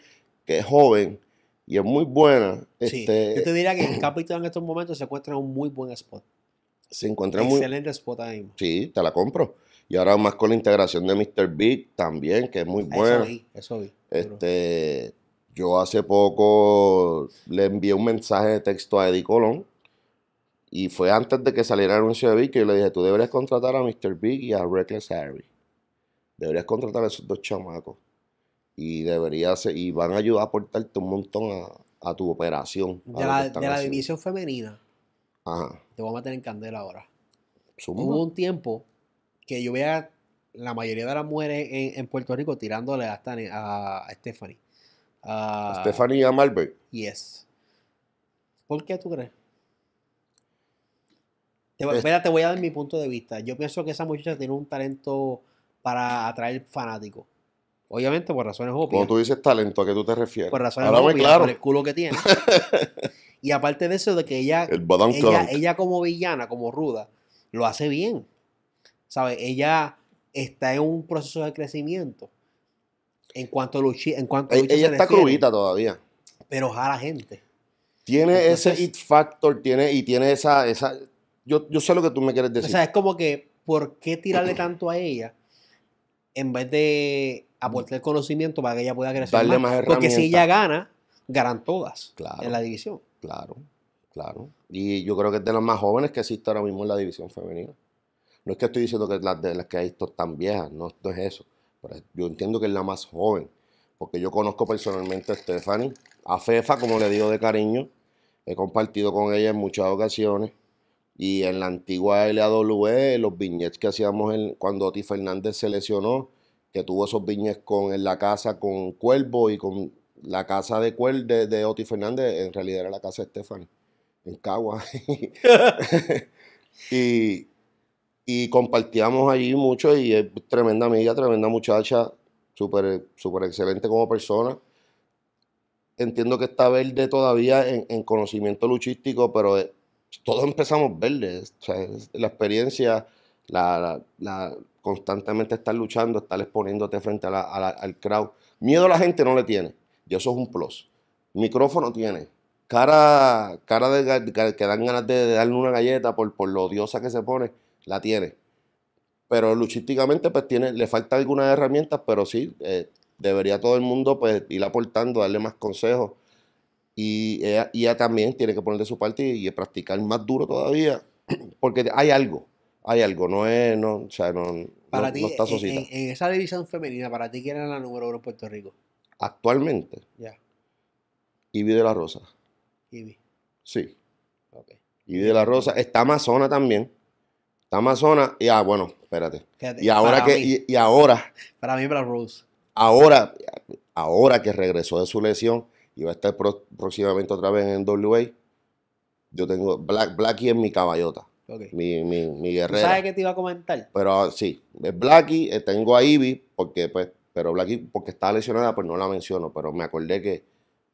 S2: que es joven y es muy buena. Este, yo te diría que en
S1: Capitán en estos momentos se encuentra un muy buen spot.
S2: Se encuentra en muy...
S1: Excelente spot ahí.
S2: Sí, te la compro. Y ahora más con la integración de Mr. Big también, que es muy buena. Eso vi, eso vi. Este, yo hace poco le envié un mensaje de texto a Eddie Colón y fue antes de que saliera el anuncio de Big que yo le dije, tú deberías contratar a Mr. Big y a Reckless Harry. Deberías contratar a esos dos chamacos y debería y van a ayudar a aportarte un montón a, tu operación. De, la, división
S1: femenina. Te voy a meter en candela ahora. Hubo un tiempo que yo veía la mayoría de las mujeres en, Puerto Rico tirándole a, a Stephanie. A, Stephanie
S2: y a Marbury. Yes.
S1: ¿Por qué tú crees? Te, te voy a dar mi punto de vista. Yo pienso que esa muchacha tiene un talento para atraer fanáticos. Obviamente por razones obvias. Cuando
S2: tú dices talento, ¿a qué tú te refieres? Por razones por el
S1: culo que tiene. y aparte de eso, de que ella, ella, ella como villana, como ruda, lo hace bien. ¿Sabes? Ella está en un proceso de crecimiento. En cuanto a Luchi, en cuanto e, ella, está crudita todavía. Pero jala gente.
S2: Tiene ese it factor, tiene, y tiene esa, esa. Yo, yo sé lo que tú me quieres decir. O sea, es
S1: como que, ¿por qué tirarle tanto a ella? En vez de aporte el conocimiento para que ella pueda crecer Darle más. Porque si ella gana, ganan todas
S2: en la división. Claro, claro. Y yo creo que es de las más jóvenes que existe ahora mismo en la división femenina. No es que estoy diciendo que las, de las que hay esto tan viejas, no, es eso. Pero yo entiendo que es la más joven. Porque yo conozco personalmente a Stephanie, a Fefa, como le digo de cariño. He compartido con ella en muchas ocasiones. Y en la antigua LAW, e, los viñetes que hacíamos cuando Oti Fernández se lesionó, que tuvo esos viñes con, en la casa con Cuervo y con la casa de, Cuervo de, Oti Fernández, en realidad era la casa de Stephanie, en Cagua. y, y compartíamos allí mucho y es tremenda amiga, tremenda muchacha, súper super excelente como persona. Entiendo que está verde todavía en, conocimiento luchístico, pero eh, todos empezamos verdes. la experiencia, la, la, constantemente estar luchando, estar exponiéndote frente al crowd. Miedo a la gente no le tiene, y eso es un plus. Micrófono tiene, cara, cara que dan ganas de, darle una galleta por, por, lo odiosa que se pone, la tiene. Pero luchísticamente pues tiene, le falta algunas herramientas, pero sí, eh, debería todo el mundo pues ir aportando, darle más consejos. Y ella, también tiene que poner de su parte y practicar más duro todavía, porque hay algo hay algo, no es, no, o sea, no, ti, está en,
S1: en, esa división femenina, ¿para ti quién era la número uno en Puerto Rico?
S2: Actualmente. Ya. Ivy de la Rosa. Ivy. Sí. Okay. Ivy de la Rosa. Está Amazona también. Está Amazona. Y ah, bueno, espérate. y ahora que. Y, ahora.
S1: Para mí, para Rose.
S2: Ahora, ahora que regresó de su lesión y va a estar próximamente otra vez en WA, yo tengo Black, Blackie en mi caballota. Mi, mi, mi guerrera. ¿Sabes
S1: qué te iba a comentar?
S2: Pero sí, es Blackie, eh, tengo a Ivy, porque pues, pero Blackie, porque estaba lesionada, pues no la menciono, pero me acordé que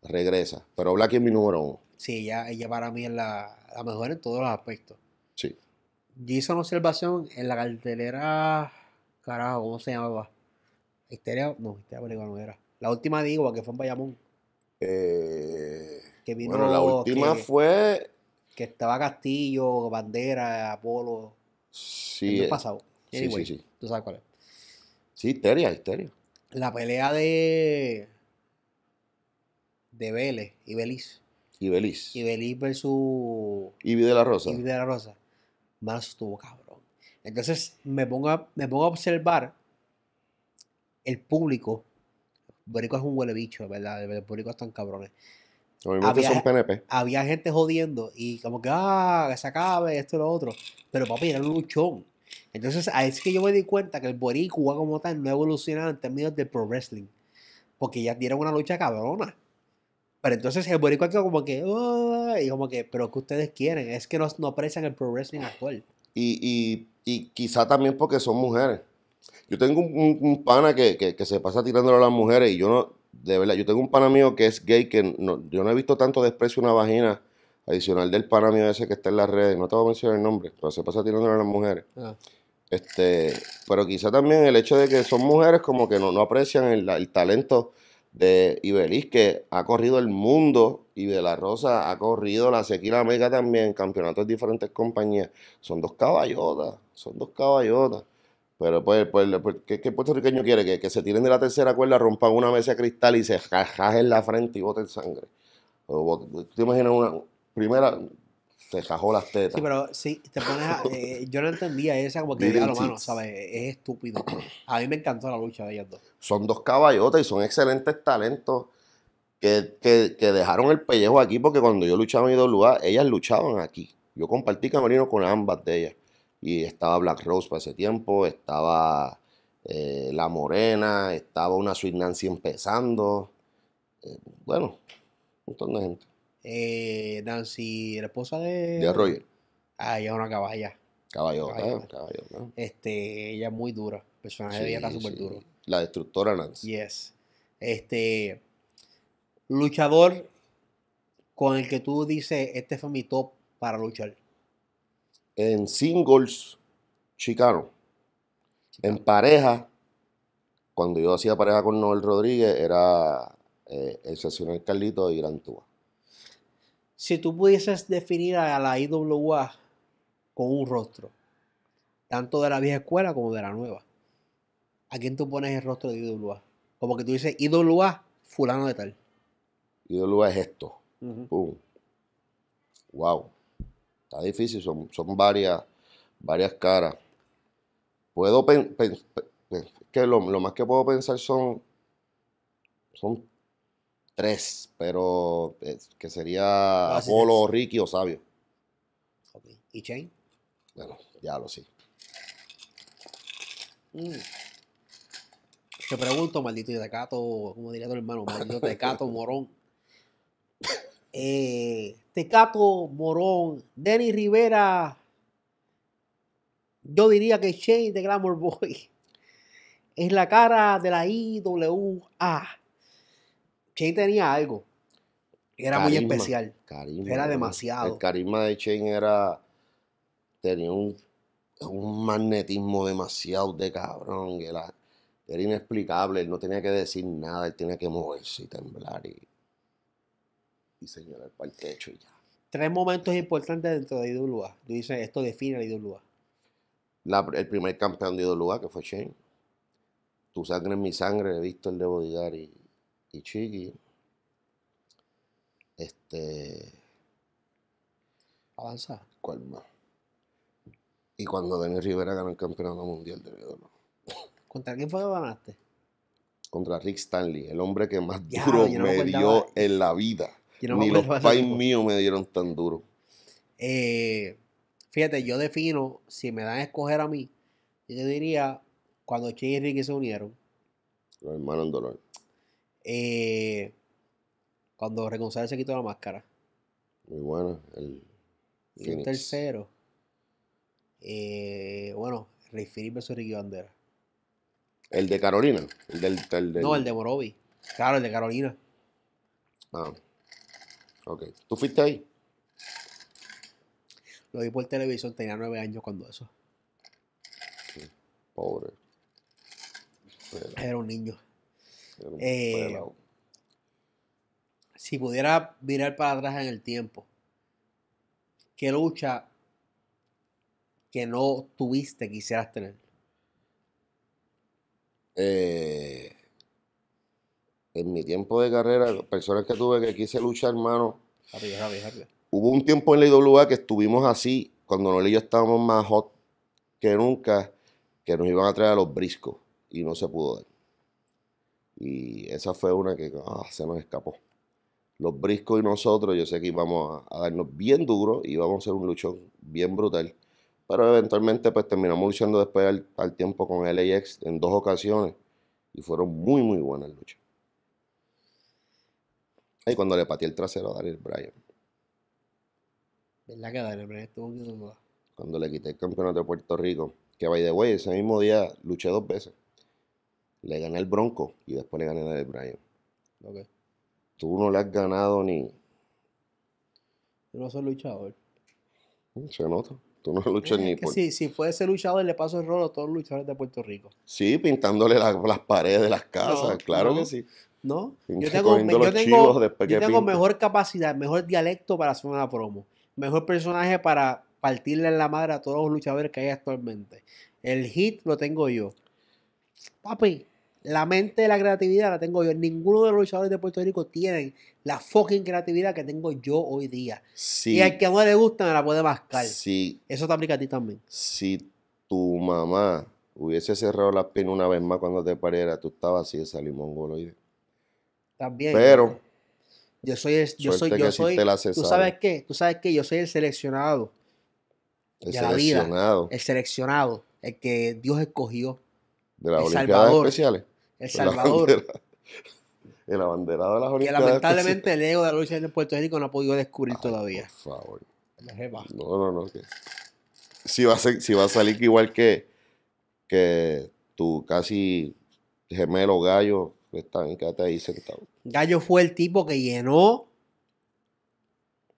S2: regresa. Pero Blackie es mi número uno.
S1: Sí, ella, para mí es la, mejor en todos los aspectos. Sí. Y hice una observación en la cartelera, carajo, ¿cómo se llamaba? Histeria, no, Histeria Bolívar no era. La última digo, que fue en Bayamón. Eh,
S2: que vino, bueno, la última
S1: fue que estaba Castillo, Bandera, Apolo.
S2: Sí. El eh, pasado. sí, sí, sí. Tú sabes cuál es. Sí, histeria, histeria.
S1: La pelea de. de Vélez y Beliz. Y Beliz. Y Beliz versus. Y de la Rosa. Y de la Rosa. más estuvo cabrón. Entonces me pongo, a, me pongo a observar el público. El es un huele bicho, ¿verdad? El público están cabrones
S2: había, son PNP.
S1: había gente jodiendo y como que, ah, que se acabe, esto y lo otro. Pero papi, era un luchón. Entonces, ahí es que yo me di cuenta que el boricua como tal no evolucionaba en términos del pro wrestling. Porque ya dieron una lucha cabrona. Pero entonces el boricua como que, oh, y como que, pero que ustedes quieren? Es que no, no aprecian el pro wrestling actual.
S2: Y, y, y quizá también porque son mujeres. Yo tengo un, pana que, que, que, se pasa tirándole a las mujeres y yo no, de verdad, yo tengo un pana que es gay, que yo no he visto tanto desprecio una vagina adicional del pana ese que está en las redes, no te voy a mencionar el nombre, pero se pasa tirando a las mujeres. Ah. Este, pero quizá también el hecho de que son mujeres como que no, no aprecian el, el talento de Ibeliz, que ha corrido el mundo, y de la Rosa ha corrido la Sequila Mega también, campeonatos de diferentes compañías. Son dos caballotas, son dos caballotas. Pero pues, pues, pues ¿qué, puertorriqueño quiere? ¿Que, se tiren de la tercera cuerda, rompan una mesa de cristal y se jajen la frente y boten sangre. te imaginas una primera? Se jajó las tetas. Sí,
S1: pero sí, te pones eh, yo no entendía esa como que lo ¿sabes? Es estúpido. A mí me encantó la
S2: lucha de ellas dos. Son dos caballotas y son excelentes talentos que, dejaron el pellejo aquí porque cuando yo luchaba en lugar ellas luchaban aquí. Yo compartí Camarino con ambas de ellas y estaba Black Rose para ese tiempo, estaba eh, La Morena, estaba una Sweet Nancy empezando, eh, bueno, un montón de gente.
S1: Eh, Nancy, la esposa de... De Roger. Ah, ella es una caballa. Eh, caballo. Este, ella es muy dura, el personaje de ella está súper duro.
S2: La destructora Nancy.
S1: Yes. Este, luchador con el que tú dices, este fue mi top para luchar
S2: en singles chicano. En pareja, cuando yo hacía pareja con Noel Rodríguez, era excepcional eh, el sesional Carlito y Irán Tuba.
S1: Si tú pudieses definir a la IWA con un rostro, tanto de la vieja escuela como de la nueva, ¿a quién tú pones el rostro de IWA? Como que tú dices IWA, fulano de tal.
S2: IWA es esto. Uh Wow difícil, son, varias, varias caras. Puedo pensar, que lo, más que puedo pensar son, son tres, pero eh, que sería ah, Apolo, Ricky o Sabio. ¿Y Chain? Bueno, ya lo sé. Mm.
S1: Te pregunto, maldito de Cato, como diría tu hermano, maldito de morón. Eh, Tecato Morón, Denny Rivera, yo diría que Shane de Glamour Boy es la cara de la IWA. Shane tenía algo.
S2: Era muy especial. era demasiado. El carisma de Shane era. Tenía un, un magnetismo demasiado de cabrón. Era, era, inexplicable. Él no tenía que decir nada. Él tenía que moverse y temblar. Y, y ya.
S1: Tres momentos importantes dentro de IWA. Tú dices, esto define a IWA.
S2: el primer campeón de IWA, que fue Shane. Tu sangre es mi sangre, he visto el de Bodigar y, y Chiqui. Este. Avanza. ¿Cuál más? Y cuando Daniel Rivera ganó el campeonato mundial de IWA.
S1: ¿Contra quién fue que ganaste?
S2: Contra Rick Stanley, el hombre que más duro me dio en la vida no Ni los me dieron tan duro.
S1: Eh, fíjate, yo defino, si me dan a escoger a mí, yo diría, cuando Che y Ricky se unieron.
S2: Los hermanos en dolor.
S1: Eh, cuando Reconciliar se quitó la máscara.
S2: Muy bueno El, y el
S1: tercero. Eh, bueno, Rey Filipe versus Ricky Bandera.
S2: ¿El de Carolina? El del, No, el de
S1: Morovi. Claro, el de Carolina.
S2: Ah. Ok. ¿Tú fuiste ahí?
S1: Lo vi por televisión, tenía nueve años cuando eso. Pobre. Era un niño. Eh, si pudiera mirar para atrás en el tiempo, ¿qué lucha que no tuviste quisieras tener?
S2: Eh, en mi tiempo de carrera, personas que tuve que quise luchar, hermano. Hubo un tiempo en la IWA que estuvimos así, cuando Noel y yo estábamos más hot que nunca, que nos iban a traer a los briscos y no se pudo dar. Y esa fue una que ah, se nos escapó. Los briscos y nosotros, yo sé que íbamos a, darnos bien duro y íbamos a hacer un luchón bien brutal. Pero eventualmente pues terminamos luchando después al, al tiempo con LAX en dos ocasiones y fueron muy, muy buenas luchas. Ahí cuando le pateé el trasero a Daniel Bryan.
S1: ¿Verdad que Daniel Bryan estuvo quitando?
S2: Cuando le quité el campeonato de Puerto Rico. Que by the way, ese mismo día luché dos veces. Le gané el Bronco y después le gané a Daniel Bryan. Ok. Tú no le has ganado ni.
S1: Yo no soy luchador.
S2: Se nota no luchas ni Sí,
S1: si fuese luchador, le paso el rol a todos los luchadores de Puerto Rico.
S2: Sí, pintándole las paredes de las casas, claro que sí. No, yo tengo, yo tengo mejor
S1: capacidad, mejor dialecto para hacer una promo, mejor personaje para partirle en la madre a todos los luchadores que hay actualmente. El hit lo tengo yo. Papi, la mente de la creatividad la tengo yo. Ninguno de los luchadores de Puerto Rico tienen la fucking creatividad que tengo yo hoy día.
S2: Sí. Y al
S1: que no le gusta me la puede mascar. Sí. Eso te aplica a ti también.
S2: Si tu mamá hubiese cerrado las piernas una vez más cuando te pariera, tú estabas así de salimón goloide.
S1: También. Pero. Yo soy yo soy, yo soy, tú sabes qué, tú sabes qué, yo soy el seleccionado.
S2: El seleccionado.
S1: el seleccionado, el que Dios escogió. De las Olimpiadas Especiales. El Salvador.
S2: El, abanderado de las Olimpiadas. Y lamentablemente
S1: el ego de la lucha en Puerto Rico no ha podido descubrir todavía. Por favor.
S2: No, no, no. Si, va a ser, va a salir igual que, que tu casi gemelo gallo, bien, quédate ahí sentado.
S1: Gallo fue el tipo que llenó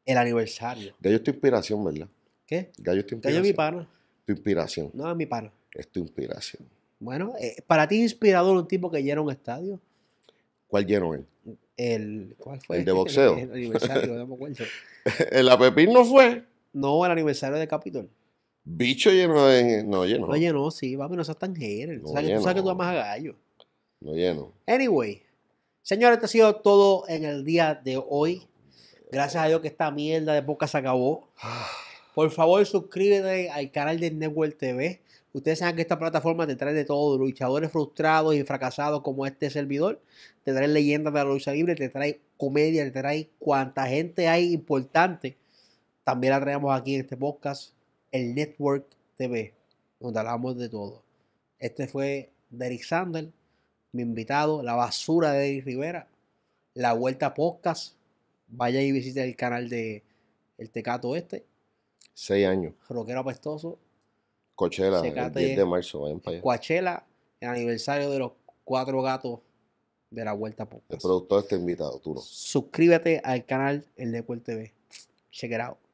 S1: el aniversario.
S2: Gallo es tu inspiración, ¿verdad? ¿Qué? Gallo es tu inspiración. Gallo es mi pana. Tu inspiración. No, es mi pana. Es tu inspiración.
S1: Bueno, eh, para ti inspirador un tipo que llena un estadio.
S2: ¿Cuál llenó él? El, ¿cuál fue? El de boxeo. El, aniversario, no el Apepín no fue. No, el aniversario de Capitol. Bicho lleno de. No lleno No lleno
S1: sí, vamos no seas tan género No o sea, tú sabes que tú amas a gallo. No lleno. Anyway, señores, esto ha sido todo en el día de hoy. Gracias a Dios que esta mierda de boca se acabó. Ah. Por favor, suscríbete al canal de Network TV. Ustedes saben que esta plataforma te trae de todo, luchadores frustrados y fracasados como este servidor, te trae leyendas de la lucha libre, te trae comedia, te trae cuanta gente hay importante. También la traemos aquí en este podcast, el Network TV, donde hablamos de todo. Este fue Derek Sander, mi invitado, la basura de Derek Rivera, la vuelta a podcast. Vaya y visite el canal de El Tecato Este.
S2: Seis años.
S1: Roquero apestoso.
S2: Coachella, el 10 de marzo, vayan para allá.
S1: Coachella, el aniversario de los cuatro gatos de la Vuelta Pública.
S2: El productor está invitado, tú no. Suscríbete al
S1: canal El Deporte TV. Check it out.